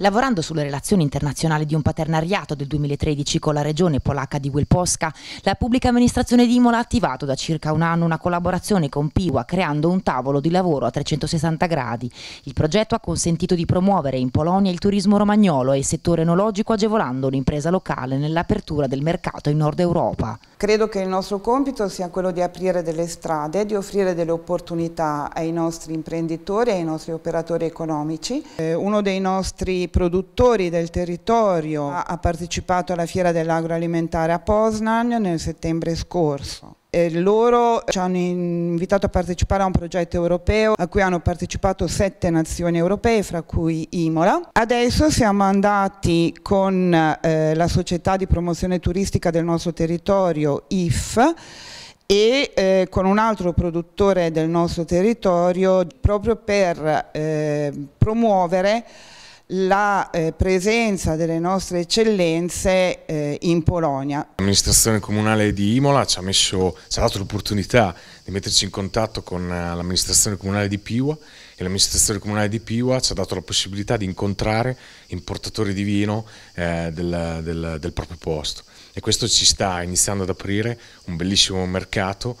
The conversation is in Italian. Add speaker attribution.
Speaker 1: Lavorando sulle relazioni internazionali di un paternariato del 2013 con la regione polacca di Wielpolska, la pubblica amministrazione di Imola ha attivato da circa un anno una collaborazione con Piwa creando un tavolo di lavoro a 360 gradi. Il progetto ha consentito di promuovere in Polonia il turismo romagnolo e il settore enologico agevolando l'impresa locale nell'apertura del mercato in Nord Europa.
Speaker 2: Credo che il nostro compito sia quello di aprire delle strade, di offrire delle opportunità ai nostri imprenditori, ai nostri operatori economici. Eh, uno dei nostri produttori del territorio, ha partecipato alla fiera dell'agroalimentare a Poznan nel settembre scorso. E loro ci hanno invitato a partecipare a un progetto europeo a cui hanno partecipato sette nazioni europee, fra cui Imola. Adesso siamo andati con eh, la società di promozione turistica del nostro territorio, IF, e eh, con un altro produttore del nostro territorio proprio per eh, promuovere la eh, presenza delle nostre eccellenze eh, in Polonia.
Speaker 3: L'amministrazione comunale di Imola ci ha, messo, ci ha dato l'opportunità di metterci in contatto con eh, l'amministrazione comunale di Piua e l'amministrazione comunale di Piua ci ha dato la possibilità di incontrare importatori di vino eh, del, del, del proprio posto e questo ci sta iniziando ad aprire un bellissimo mercato